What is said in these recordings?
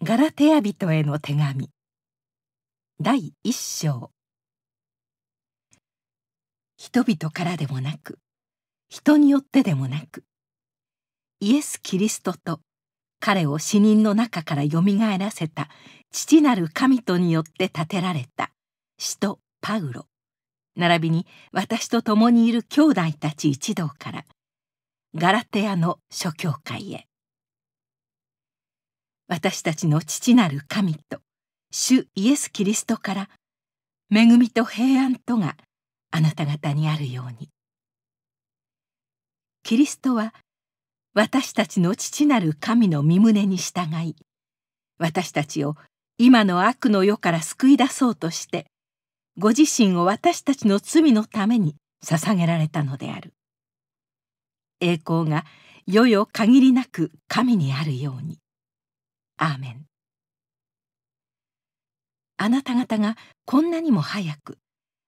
ガラテヤ人への手紙第一章人々からでもなく人によってでもなくイエス・キリストと彼を死人の中からよみがえらせた父なる神とによって建てられた使徒パウロ並びに私と共にいる兄弟たち一同からガラテヤの諸教会へ私たちの父なる神と主イエス・キリストから恵みと平安とがあなた方にあるようにキリストは私たちの父なる神の御胸に従い私たちを今の悪の世から救い出そうとしてご自身を私たちの罪のために捧げられたのである栄光が世よ限りなく神にあるようにアーメンあなた方がこんなにも早く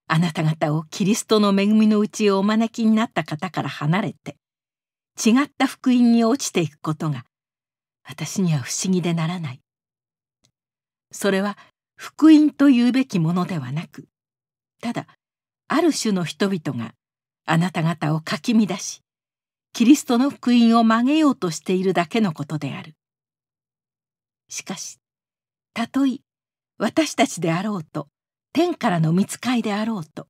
あなた方をキリストの恵みのうちをお招きになった方から離れて違った福音に落ちていくことが私には不思議でならないそれは福音というべきものではなくただある種の人々があなた方をかき乱しキリストの福音を曲げようとしているだけのことであるしかしたとえ私たちであろうと天からの見つかいであろうと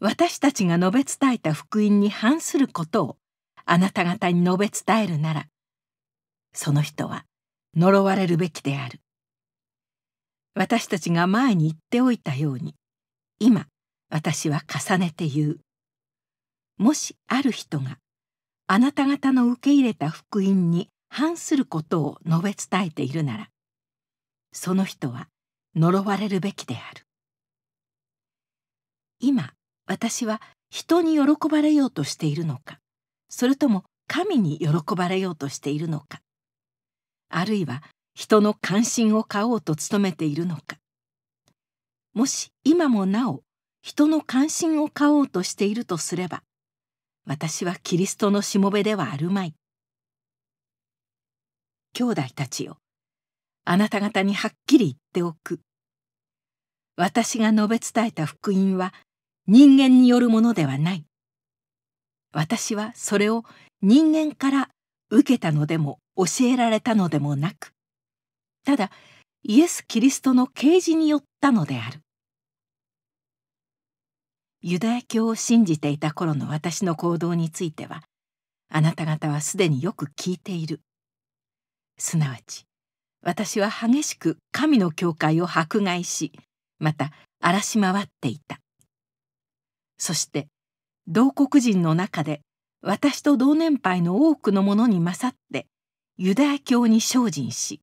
私たちが述べ伝えた福音に反することをあなた方に述べ伝えるならその人は呪われるべきである私たちが前に言っておいたように今私は重ねて言うもしある人があなた方の受け入れた福音に反することを述べ伝えているならその人は呪われるべきである今私は人に喜ばれようとしているのかそれとも神に喜ばれようとしているのかあるいは人の関心を買おうと努めているのかもし今もなお人の関心を買おうとしているとすれば私はキリストのしもべではあるまい兄弟たちよあなた方にはっきり言っておく私が述べ伝えた福音は人間によるものではない私はそれを人間から受けたのでも教えられたのでもなくただイエス・キリストの啓示によったのであるユダヤ教を信じていた頃の私の行動についてはあなた方はすでによく聞いているすなわち私は激しく神の教会を迫害しまた荒らし回っていたそして同国人の中で私と同年配の多くの者に勝ってユダヤ教に精進し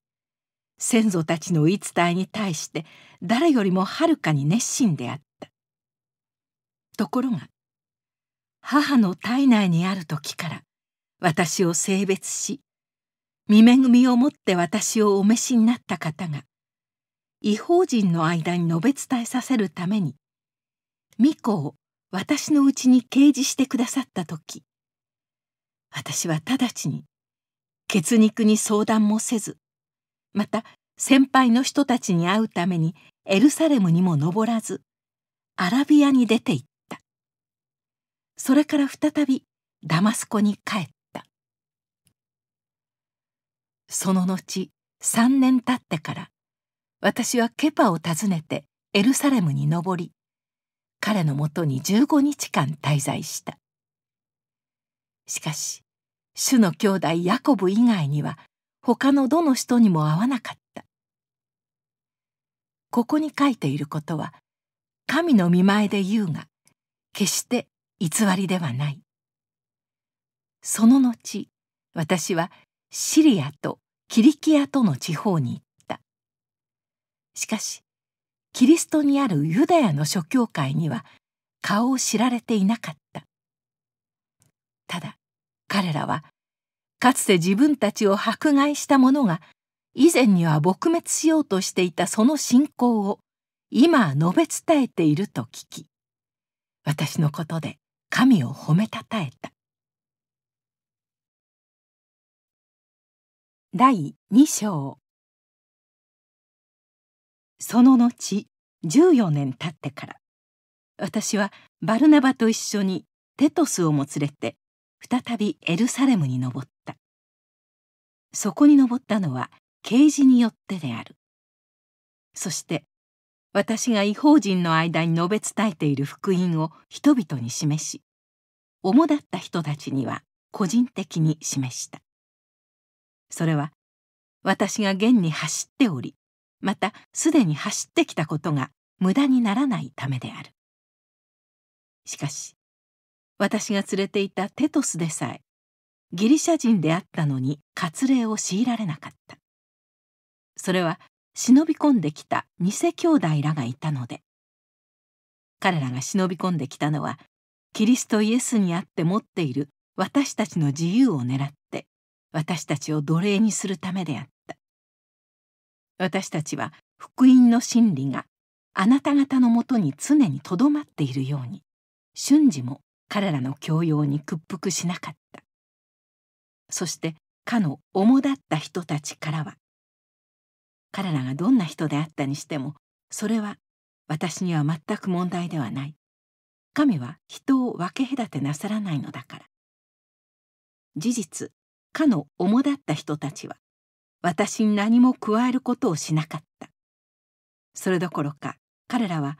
先祖たちの言い伝えに対して誰よりもはるかに熱心であったところが母の体内にある時から私を性別し見恵みをもって私をお召しになった方が異邦人の間に述べ伝えさせるために御子を私のうちに掲示してくださった時私は直ちに血肉に相談もせずまた先輩の人たちに会うためにエルサレムにも登らずアラビアに出て行ったそれから再びダマスコに帰ったその後3年経ってから私はケパを訪ねてエルサレムに登り彼のもとに15日間滞在したしかし主の兄弟ヤコブ以外には他のどの人にも会わなかったここに書いていることは神の見前で言うが決して偽りではないその後私はシリアとキリキアとの地方に行ったしかしキリストにあるユダヤの諸教会には顔を知られていなかったただ彼らはかつて自分たちを迫害した者が以前には撲滅しようとしていたその信仰を今述べ伝えていると聞き私のことで神を褒めたたえた第2章その後14年経ってから私はバルナバと一緒にテトスをも連れて再びエルサレムに登ったそこに登ったのは啓示によってであるそして私が違法人の間に述べ伝えている福音を人々に示し主だった人たちには個人的に示したそれは私が現に走っておりまたすでに走ってきたことが無駄にならないためであるしかし私が連れていたテトスでさえギリシャ人であったのに割礼を強いられなかったそれは忍び込んできた偽兄弟らがいたので彼らが忍び込んできたのはキリストイエスにあって持っている私たちの自由を狙っ私たちを奴隷にするためであった私たちは福音の真理があなた方のもとに常にとどまっているように瞬時も彼らの教養に屈服しなかったそしてかの主だった人たちからは彼らがどんな人であったにしてもそれは私には全く問題ではない神は人を分け隔てなさらないのだから事実かの主だった人たちは私に何も加えることをしなかったそれどころか彼らは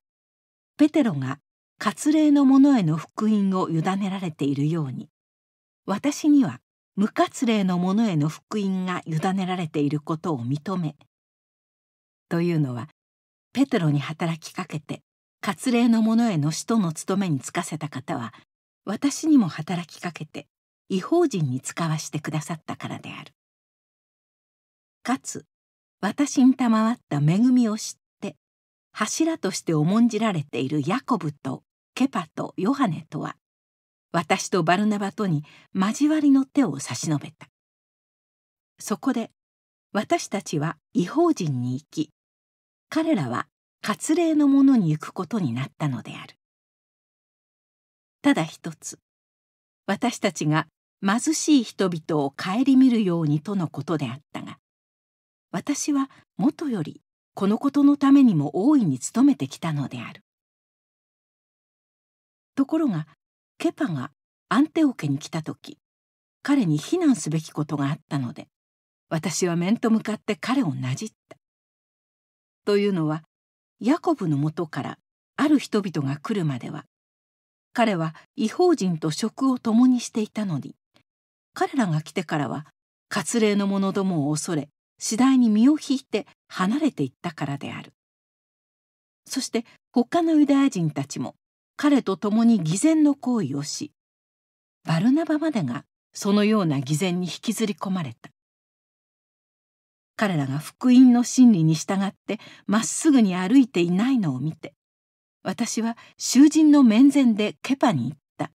ペテロが割礼の者への福音を委ねられているように私には無割礼の者への福音が委ねられていることを認めというのはペテロに働きかけて割礼の者への使徒の務めに就かせた方は私にも働きかけて異邦人に使わしてくださったからであるかつ私に賜った恵みを知って柱として重んじられているヤコブとケパとヨハネとは私とバルナバとに交わりの手を差し伸べたそこで私たちは違法人に行き彼らは割礼の者のに行くことになったのであるただ一つ私たちが貧しい人々を顧みるようにとのことであったが私はもとよりこのことのためにも大いに努めてきたのであるところがケパがアンテオ家に来た時彼に非難すべきことがあったので私は面と向かって彼をなじった。というのはヤコブのもとからある人々が来るまでは彼は異邦人と職を共にしていたのに彼らが来てからは割礼の者どもを恐れ次第に身を引いて離れていったからであるそして他のユダヤ人たちも彼と共に偽善の行為をしバルナバまでがそのような偽善に引きずり込まれた彼らが福音の真理に従ってまっすぐに歩いていないのを見て私は囚人の面前でケパに言った。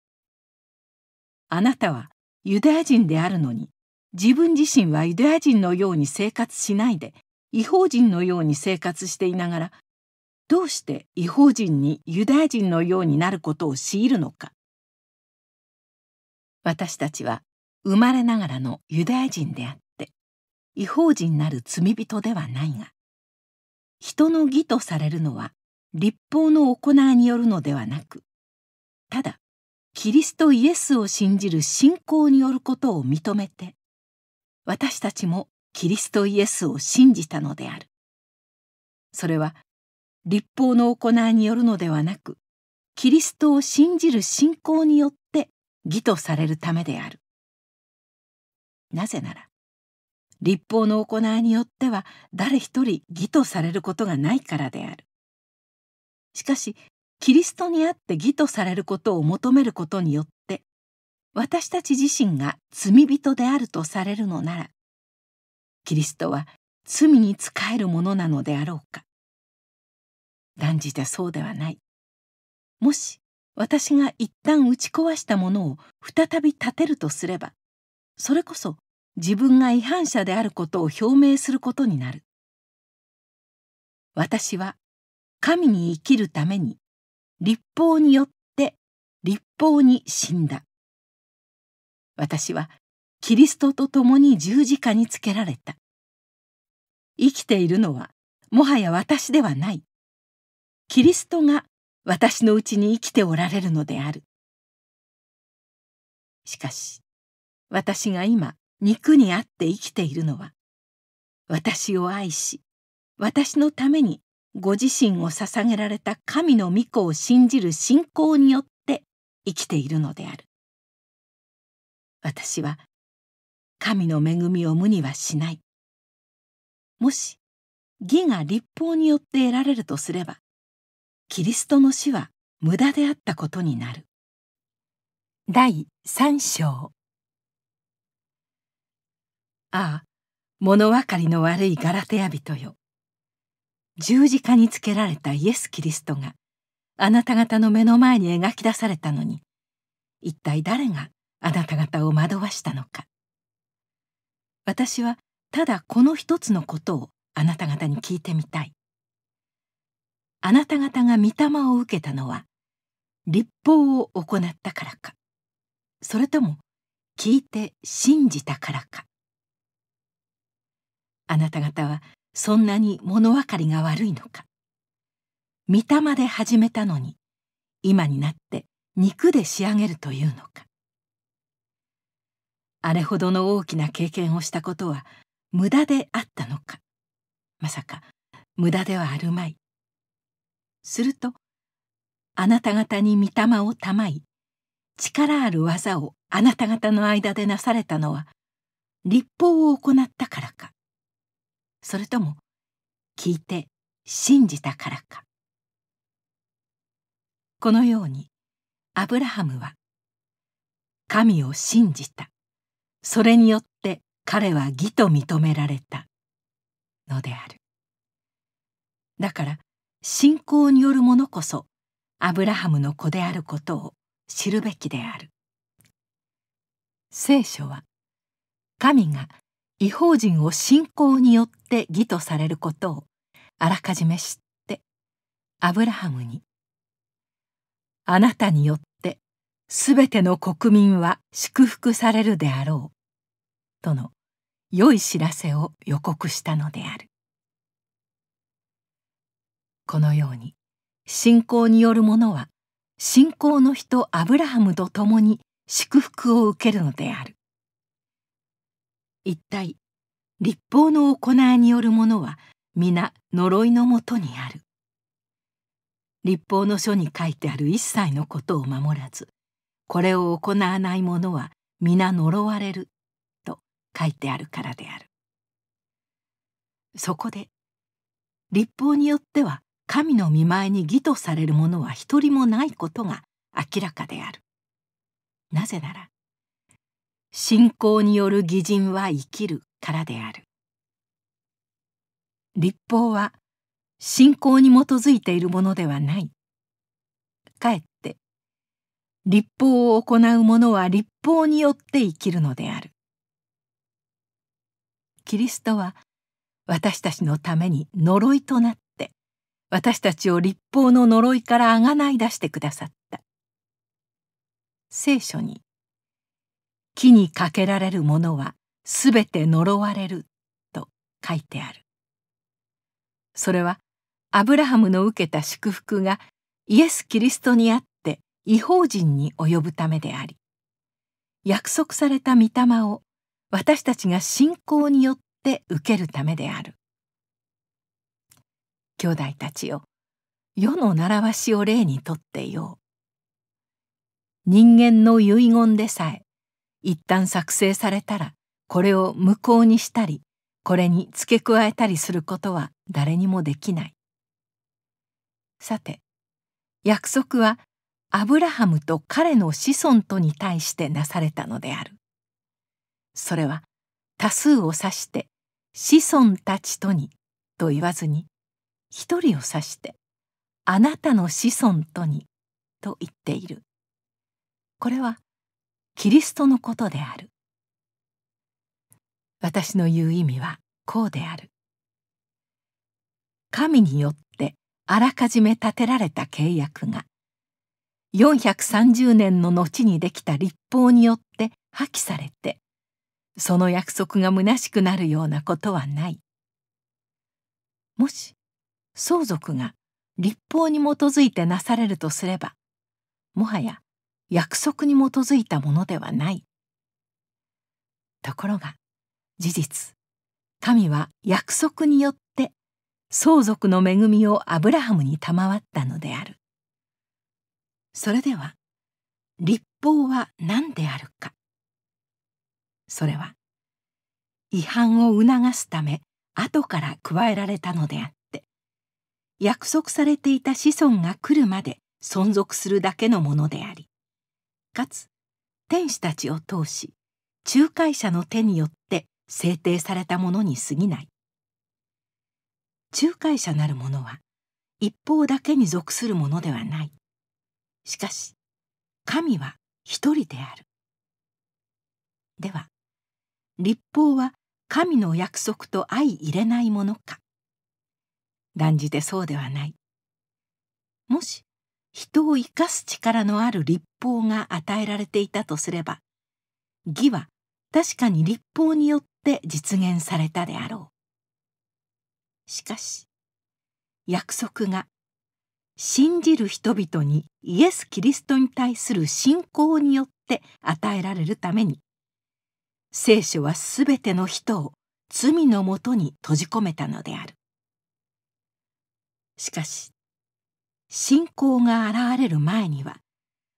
あなたはユダヤ人であるのに、自分自身はユダヤ人のように生活しないで、違法人のように生活していながら、どうして違法人にユダヤ人のようになることを強いるのか。私たちは生まれながらのユダヤ人であって、違法人なる罪人ではないが、人の義とされるのは立法の行いによるのではなくただキリストイエスを信じる信仰によることを認めて私たちもキリストイエスを信じたのであるそれは立法の行いによるのではなくキリストを信じる信仰によって義とされるためであるなぜなら立法の行いによっては誰一人義とされることがないからであるしかしキリストにあって義とされることを求めることによって私たち自身が罪人であるとされるのならキリストは罪に仕えるものなのであろうか断じてそうではないもし私が一旦打ち壊したものを再び立てるとすればそれこそ自分が違反者であることを表明することになる私は神に生きるために立法によって立法に死んだ私はキリストと共に十字架につけられた生きているのはもはや私ではないキリストが私のうちに生きておられるのであるしかし私が今肉にあって生きているのは私を愛し私のためにご自身を捧げられた神の御子を信じる信仰によって生きているのである。私は神の恵みを無にはしない。もし義が立法によって得られるとすればキリストの死は無駄であったことになる。第三章ああ物分かりの悪いガラテヤ人よ。十字架につけられたイエス・キリストがあなた方の目の前に描き出されたのに一体誰があなた方を惑わしたのか私はただこの一つのことをあなた方に聞いてみたいあなた方が御霊を受けたのは立法を行ったからかそれとも聞いて信じたからかあなた方はそんなに物分かりが悪いのか見たまで始めたのに今になって肉で仕上げるというのかあれほどの大きな経験をしたことは無駄であったのかまさか無駄ではあるまいするとあなた方に御霊をたまい力ある技をあなた方の間でなされたのは立法を行ったからかそれとも聞いて信じたからかこのようにアブラハムは神を信じたそれによって彼は義と認められたのであるだから信仰によるものこそアブラハムの子であることを知るべきである聖書は神が違法人を信仰によって義とされることをあらかじめ知ってアブラハムに「あなたによってすべての国民は祝福されるであろう」との良い知らせを予告したのであるこのように信仰によるものは信仰の人アブラハムと共に祝福を受けるのである一体立法の行いによるものは皆呪いのもとにある立法の書に書いてある一切のことを守らずこれを行わない者は皆呪われると書いてあるからであるそこで立法によっては神の見前に義とされる者は一人もないことが明らかであるなぜなら信仰による義人は生きるからである立法は信仰に基づいているものではないかえって立法を行う者は立法によって生きるのであるキリストは私たちのために呪いとなって私たちを立法の呪いからあがない出してくださった聖書に木にかけられるものはすべて呪われる」と書いてある。それはアブラハムの受けた祝福がイエス・キリストにあって違法人に及ぶためであり約束された御霊を私たちが信仰によって受けるためである。兄弟たちよ世の習わしを例にとってよう。人間の遺言でさえ一旦作成されたらこれを無効にしたりこれに付け加えたりすることは誰にもできないさて約束はアブラハムと彼の子孫とに対してなされたのであるそれは多数を指して子孫たちとにと言わずに一人を指してあなたの子孫とにと言っているこれはキリストのことである私の言う意味はこうである神によってあらかじめ立てられた契約が430年の後にできた立法によって破棄されてその約束が虚しくなるようなことはないもし相続が立法に基づいてなされるとすればもはや約束に基づいたものではないところが事実神は約束によって相続の恵みをアブラハムに賜ったのであるそれでは立法は何であるかそれは違反を促すため後から加えられたのであって約束されていた子孫が来るまで存続するだけのものでありかつ天使たちを通し仲介者の手によって制定されたものに過ぎない仲介者なるものは一方だけに属するものではないしかし神は一人であるでは立法は神の約束と相入れないものか断じてそうではないもし人を生かす力のある立法が与えられていたとすれば義は確かに立法によって実現されたであろうしかし約束が信じる人々にイエス・キリストに対する信仰によって与えられるために聖書はすべての人を罪のもとに閉じ込めたのであるしかし信仰が現れる前には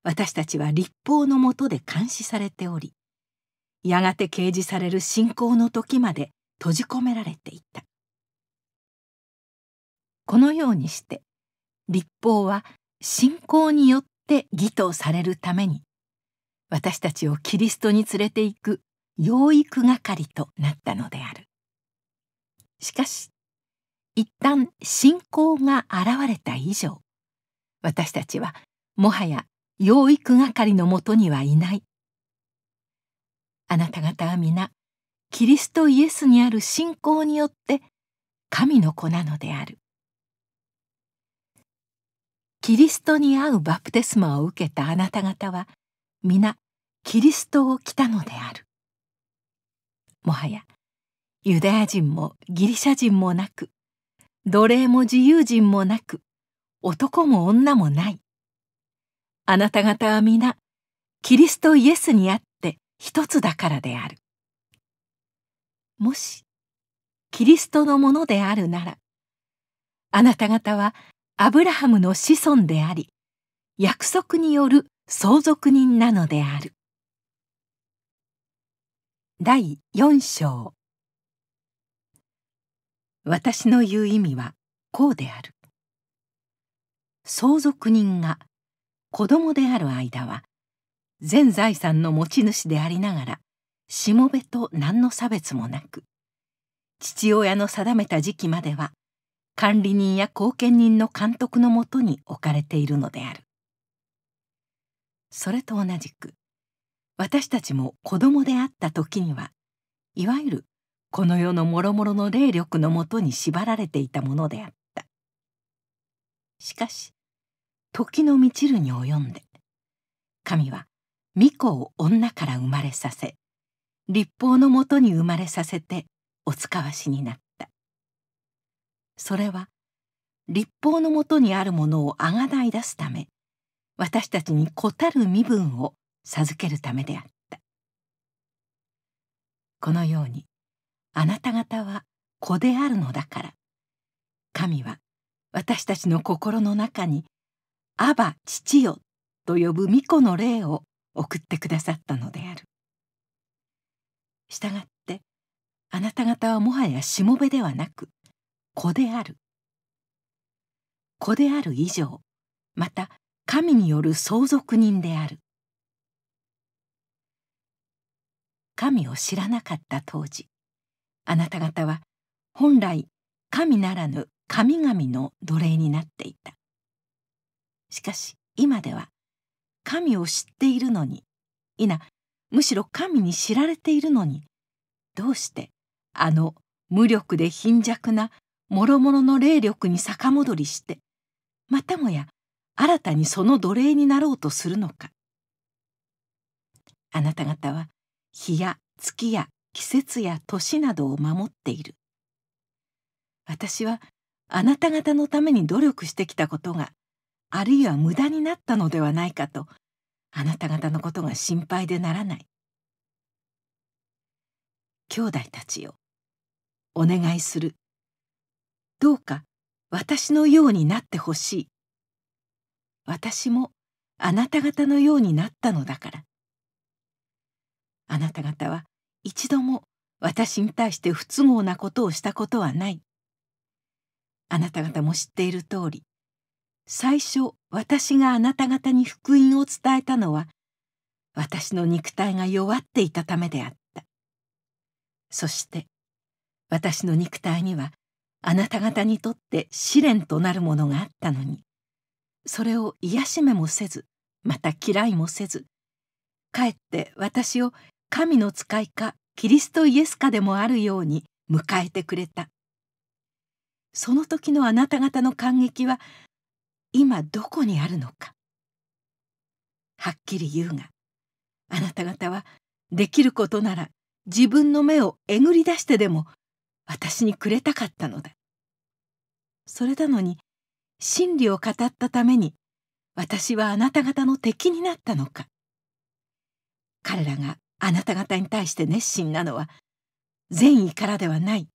私たちは立法のもとで監視されておりやがて掲示される信仰の時まで閉じ込められていったこのようにして立法は信仰によって義とされるために私たちをキリストに連れていく養育係となったのであるしかし一旦信仰が現れた以上私たちはもはや養育係のもとにはいないあなた方は皆キリストイエスにある信仰によって神の子なのであるキリストに合うバプテスマを受けたあなた方は皆キリストを着たのであるもはやユダヤ人もギリシャ人もなく奴隷も自由人もなく男も女もない。あなた方は皆、キリストイエスにあって一つだからである。もし、キリストのものであるなら、あなた方はアブラハムの子孫であり、約束による相続人なのである。第四章私の言う意味はこうである。相続人が子供である間は全財産の持ち主でありながらしもべと何の差別もなく父親の定めた時期までは管理人や後見人の監督のもとに置かれているのであるそれと同じく私たちも子供であった時にはいわゆるこの世のもろもろの霊力のもとに縛られていたものであったしかし時の満ちるに及んで神は巫女を女から生まれさせ立法のもとに生まれさせてお使わしになったそれは立法のもとにあるものをあがない出すため私たちにこたる身分を授けるためであったこのようにあなた方は子であるのだから神は私たちの心の中に「アバ父よ」と呼ぶ巫女の霊を送ってくださったのであるしたがってあなた方はもはやしもべではなく子である子である以上また神による相続人である神を知らなかった当時あなた方は本来神ならぬ神々の奴隷になっていたしかし今では神を知っているのにいなむしろ神に知られているのにどうしてあの無力で貧弱な諸々の霊力に逆戻りしてまたもや新たにその奴隷になろうとするのかあなた方は日や月や季節や年などを守っている私はあなた方のために努力してきたことがあるいは無駄になったのではないかとあなた方のことが心配でならない兄弟たちよお願いするどうか私のようになってほしい私もあなた方のようになったのだからあなた方は一度も私に対して不都合なことをしたことはないあなた方も知っている通り最初私があなた方に福音を伝えたのは私の肉体が弱っていたためであったそして私の肉体にはあなた方にとって試練となるものがあったのにそれを癒しめもせずまた嫌いもせずかえって私を神の使いかキリストイエスかでもあるように迎えてくれたその時のあなた方の感激は今どこにあるのかはっきり言うがあなた方はできることなら自分の目をえぐり出してでも私にくれたかったのだそれなのに真理を語ったために私はあなた方の敵になったのか彼らがあなた方に対して熱心なのは善意からではない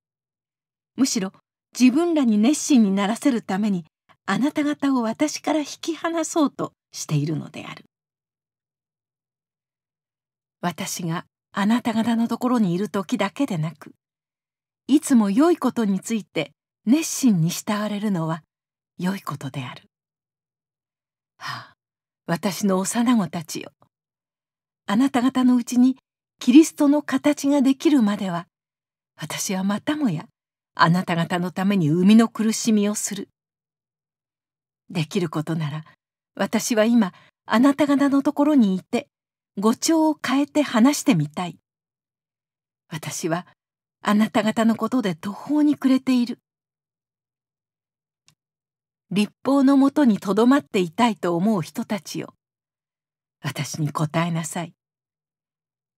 むしろ自分らに熱心にならせるためにあなた方を私から引き離そうとしているのである私があなた方のところにいる時だけでなくいつも良いことについて熱心に慕われるのは良いことである。はあ私の幼子たちよあなた方のうちにキリストの形ができるまでは私はまたもやあなた方のために生みの苦しみをするできることなら私は今あなた方のところにいて語調を変えて話してみたい私はあなた方のことで途方に暮れている立法のもとにとどまっていたいと思う人たちよ私に答えなさい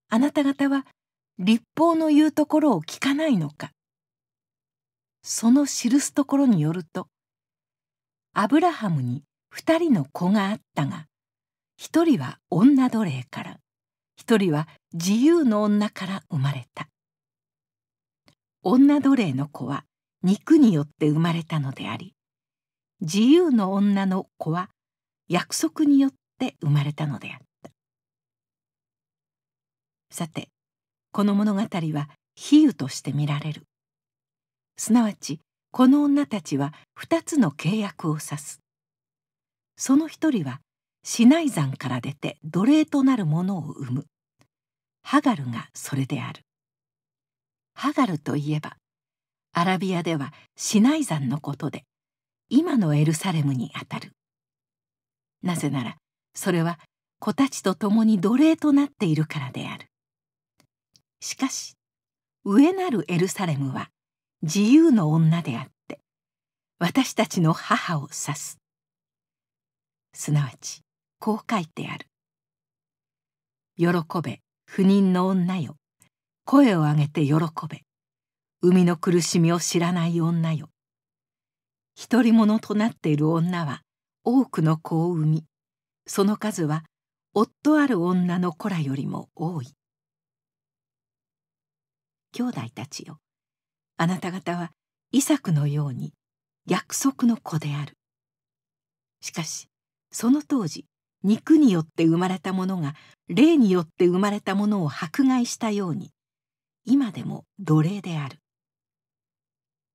あなた方は立法の言うところを聞かないのかその記すところによるとアブラハムに2人の子があったが1人は女奴隷から1人は自由の女から生まれた女奴隷の子は肉によって生まれたのであり自由の女の子は約束によって生まれたのであったさてこの物語は比喩として見られるすなわちこの女たちは2つの契約を指すその一人は市内山から出て奴隷となる者を生むハガルがそれであるハガルといえばアラビアではシナイ山のことで今のエルサレムにあたるなぜならそれは子たちと共に奴隷となっているからであるしかし上なるエルサレムは自由の女であって私たちの母を指すすなわちこう書いてある「喜べ不妊の女よ声を上げて喜べ生みの苦しみを知らない女よ独り者となっている女は多くの子を産みその数は夫ある女の子らよりも多い兄弟たちよあなた方はイサクのように約束の子である。しかしその当時肉によって生まれたものが霊によって生まれたものを迫害したように今でも奴隷である。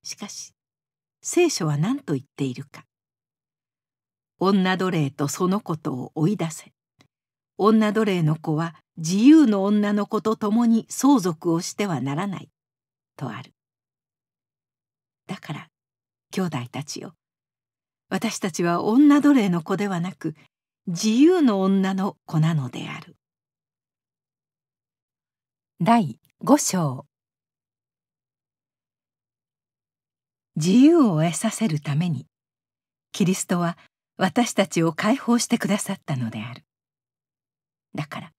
しかし聖書は何と言っているか。女奴隷とそのことを追い出せ。女奴隷の子は自由の女の子と共に相続をしてはならない。とある。だから兄弟たちよ私たちは女奴隷の子ではなく自由の女の子なのである第5章自由を得させるためにキリストは私たちを解放してくださったのであるだから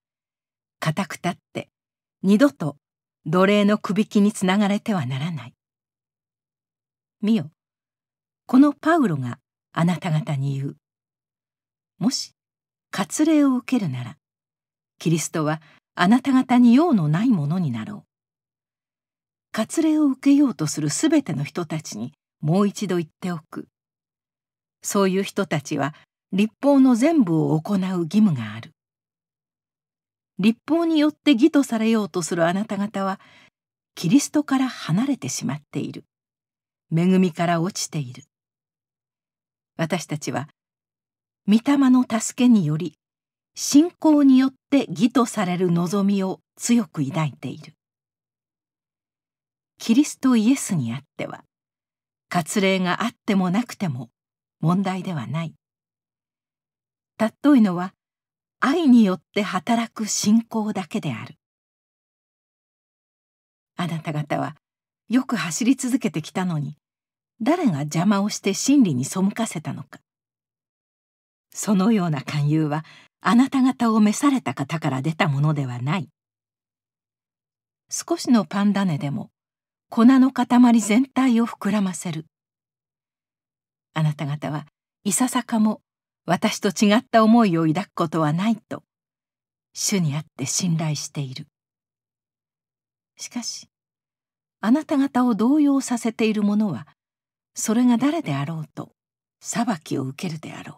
固く立って二度と奴隷のくびきにつながれてはならない見よこのパウロがあなた方に言うもし割礼を受けるならキリストはあなた方に用のないものになろう割礼を受けようとするすべての人たちにもう一度言っておくそういう人たちは立法の全部を行う義務がある立法によって義とされようとするあなた方はキリストから離れてしまっている恵みから落ちている私たちは御霊の助けにより信仰によって義とされる望みを強く抱いているキリストイエスにあっては割礼があってもなくても問題ではない尊いのは愛によって働く信仰だけであるあなた方はよく走り続けてきたのに誰が邪魔をして真理に背かせたのかそのような勧誘はあなた方を召された方から出たものではない少しのパンダネでも粉の塊全体を膨らませるあなた方はいささかも私と違った思いを抱くことはないと主にあって信頼しているしかしあなた方を動揺させているものはそれが誰であろうと裁きを受けるであろう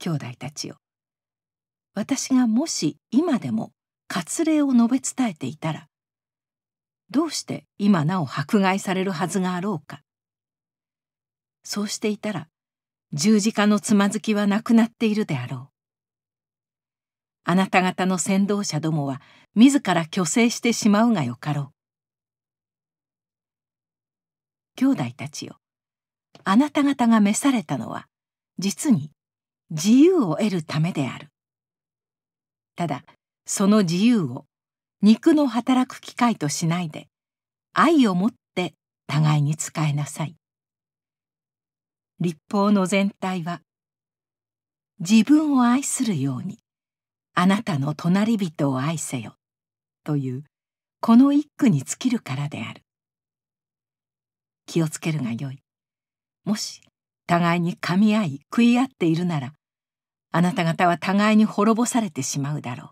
兄弟たちよ私がもし今でも割礼を述べ伝えていたらどうして今なお迫害されるはずがあろうかそうしていたら十字架のつまずきはなくなっているであろうあなた方の先導者どもは自ら虚勢してしまうがよかろう兄弟たちよあなた方が召されたのは実に自由を得るためであるただその自由を肉の働く機会としないで愛をもって互いに仕えなさい立法の全体は自分を愛するようにあなたの隣人を愛せよというこの一句に尽きるからである気をつけるがよい。もし互いに噛み合い食い合っているならあなた方は互いに滅ぼされてしまうだろう。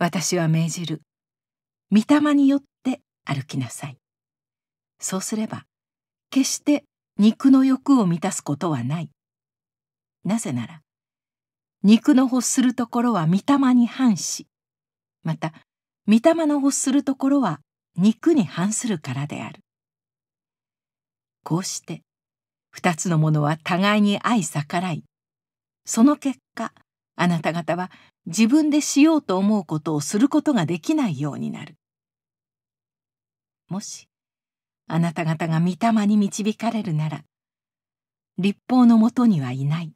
私は命じる。御霊によって歩きなさい。そうすれば決して肉の欲を満たすことはない。なぜなら肉の欲するところは御霊に反しまた御霊の欲するところは肉に反するからである。こうして2つのものは互いに相逆らいその結果あなた方は自分でしようと思うことをすることができないようになる。もしあなた方が御霊に導かれるなら立法のもとにはいない。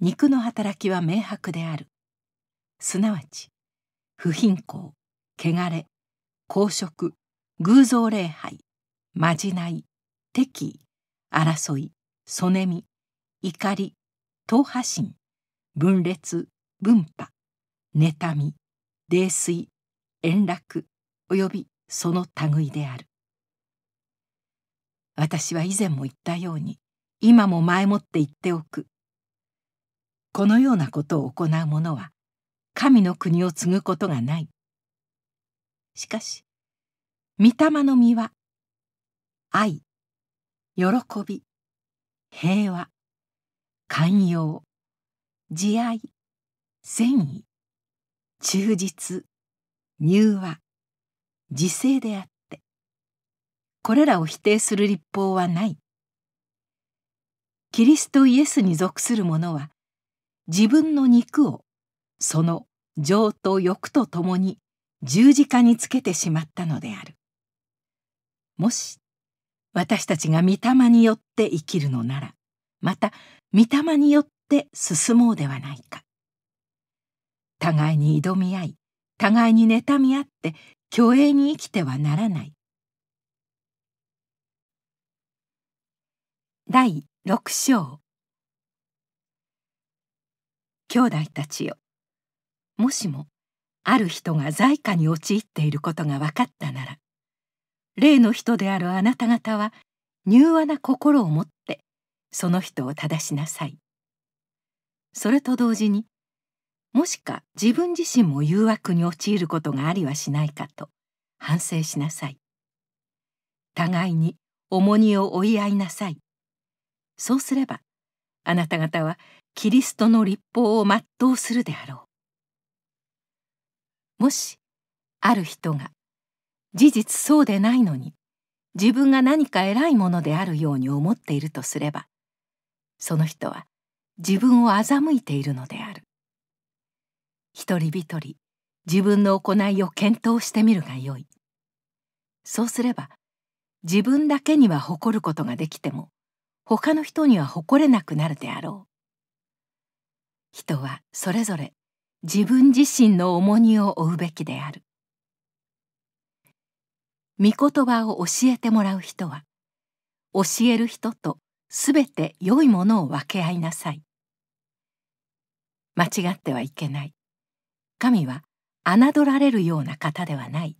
肉の働きは明白である。すなわち不貧困、汚れ、公職、偶像礼拝、まじない敵意争い曽根み怒り党派心分裂分派妬み泥酔円楽およびその類である私は以前も言ったように今も前もって言っておくこのようなことを行う者は神の国を継ぐことがないしかし御霊の実は愛喜び平和寛容慈愛善意忠実柔和自制であってこれらを否定する立法はないキリストイエスに属する者は自分の肉をその情と欲とともに十字架につけてしまったのであるもし私たちが御霊によって生きるのならまた御霊によって進もうではないか互いに挑み合い互いに妬み合って虚栄に生きてはならない第六章兄弟たちよもしもある人が在家に陥っていることが分かったなら例の人であるあなた方は柔和な心を持ってその人を正しなさい。それと同時にもしか自分自身も誘惑に陥ることがありはしないかと反省しなさい。互いに重荷を追い合いなさい。そうすればあなた方はキリストの立法を全うするであろう。もしある人が事実そうでないのに自分が何か偉いものであるように思っているとすればその人は自分を欺いているのである一人一人自分の行いを検討してみるがよいそうすれば自分だけには誇ることができても他の人には誇れなくなるであろう人はそれぞれ自分自身の重荷を負うべきである御言葉を教えてもらう人は教える人とすべて良いものを分け合いなさい間違ってはいけない神は侮られるような方ではない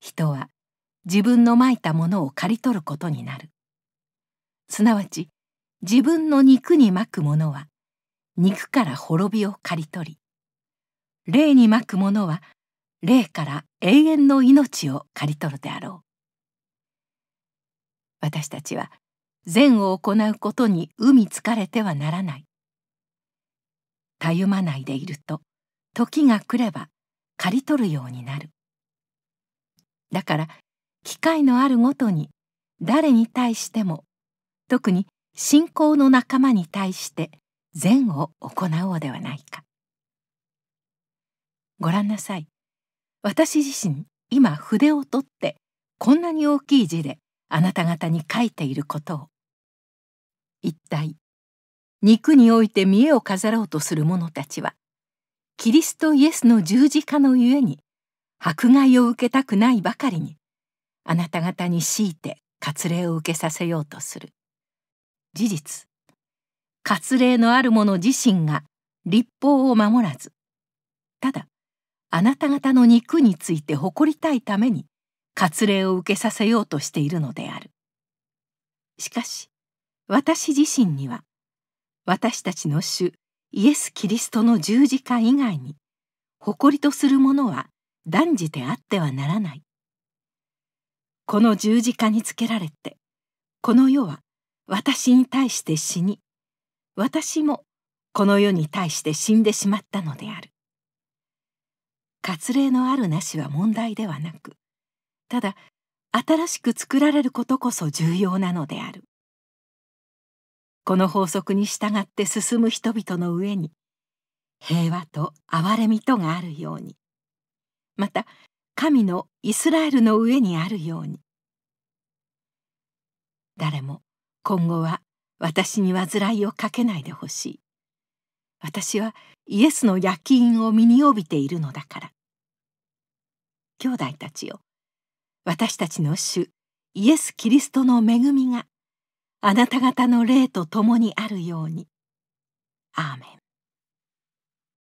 人は自分のまいたものを刈り取ることになるすなわち自分の肉にまくものは肉から滅びを刈り取り霊にまくものは霊から永遠の命を刈り取るであろう私たちは善を行うことに海みつかれてはならないたゆまないでいると時が来れば刈り取るようになるだから機会のあるごとに誰に対しても特に信仰の仲間に対して善を行おうではないかご覧なさい私自身今筆を取ってこんなに大きい字であなた方に書いていることを一体肉において見栄を飾ろうとする者たちはキリストイエスの十字架のゆえに迫害を受けたくないばかりにあなた方に強いて割礼を受けさせようとする事実割礼のある者自身が立法を守らずただあなた方の肉について誇りたいために割礼を受けさせようとしているのである。しかし私自身には私たちの主イエス・キリストの十字架以外に誇りとするものは断じてあってはならない。この十字架につけられてこの世は私に対して死に私もこの世に対して死んでしまったのである。割礼のあるなしは問題ではなくただ新しく作られることこそ重要なのであるこの法則に従って進む人々の上に平和と憐れみとがあるようにまた神のイスラエルの上にあるように誰も今後は私に患いをかけないでほしい私はイエスの焼き印を身に帯びているのだから兄弟たちよ私たちの主イエス・キリストの恵みがあなた方の霊と共にあるようにアーメン